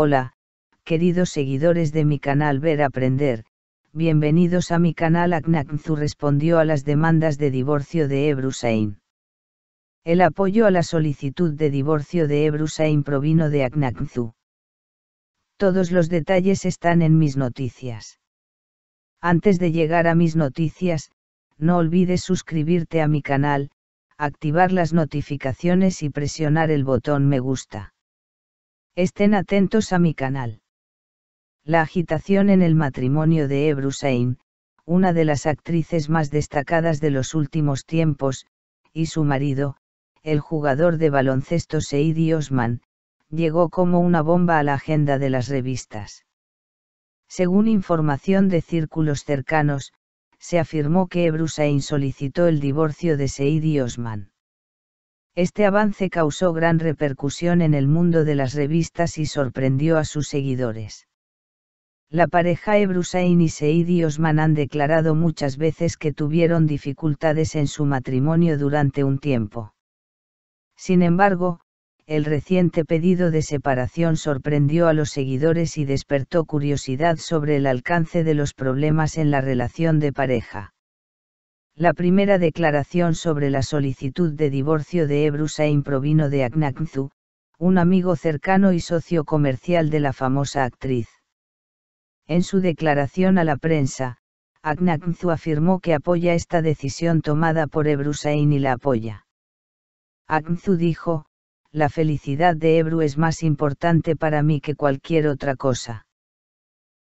Hola, queridos seguidores de mi canal Ver Aprender, bienvenidos a mi canal Aknakzu respondió a las demandas de divorcio de Ebrusain. El apoyo a la solicitud de divorcio de Ebrusain provino de Aknakzu. Todos los detalles están en mis noticias. Antes de llegar a mis noticias, no olvides suscribirte a mi canal, activar las notificaciones y presionar el botón me gusta. Estén atentos a mi canal. La agitación en el matrimonio de Ebru Sein, una de las actrices más destacadas de los últimos tiempos, y su marido, el jugador de baloncesto Seidi Osman, llegó como una bomba a la agenda de las revistas. Según información de círculos cercanos, se afirmó que Ebru Sein solicitó el divorcio de Seidi Osman. Este avance causó gran repercusión en el mundo de las revistas y sorprendió a sus seguidores. La pareja Ebrusain y Seidi Osman han declarado muchas veces que tuvieron dificultades en su matrimonio durante un tiempo. Sin embargo, el reciente pedido de separación sorprendió a los seguidores y despertó curiosidad sobre el alcance de los problemas en la relación de pareja. La primera declaración sobre la solicitud de divorcio de Ebru Sain provino de Agnakzu, un amigo cercano y socio comercial de la famosa actriz. En su declaración a la prensa, Agnakzu afirmó que apoya esta decisión tomada por Ebru Sain y la apoya. Agnzu dijo, la felicidad de Ebru es más importante para mí que cualquier otra cosa.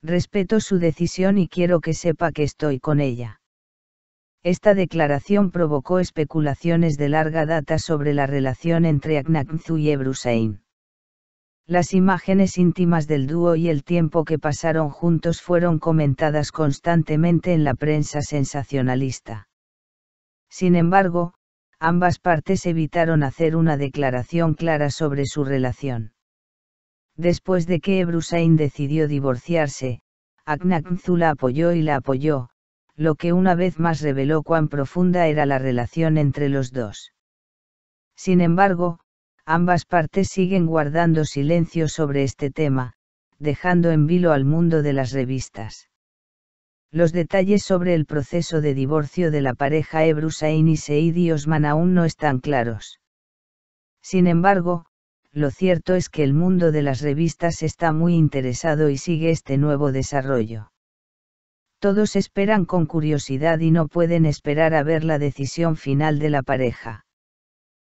Respeto su decisión y quiero que sepa que estoy con ella. Esta declaración provocó especulaciones de larga data sobre la relación entre Agnatzu y Ebrusein. Las imágenes íntimas del dúo y el tiempo que pasaron juntos fueron comentadas constantemente en la prensa sensacionalista. Sin embargo, ambas partes evitaron hacer una declaración clara sobre su relación. Después de que Ebrusein decidió divorciarse, Agnatzu la apoyó y la apoyó, lo que una vez más reveló cuán profunda era la relación entre los dos. Sin embargo, ambas partes siguen guardando silencio sobre este tema, dejando en vilo al mundo de las revistas. Los detalles sobre el proceso de divorcio de la pareja Ebrusain y Seidi Osman aún no están claros. Sin embargo, lo cierto es que el mundo de las revistas está muy interesado y sigue este nuevo desarrollo todos esperan con curiosidad y no pueden esperar a ver la decisión final de la pareja.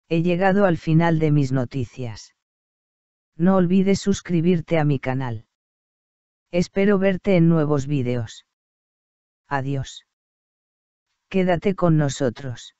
He llegado al final de mis noticias. No olvides suscribirte a mi canal. Espero verte en nuevos vídeos. Adiós. Quédate con nosotros.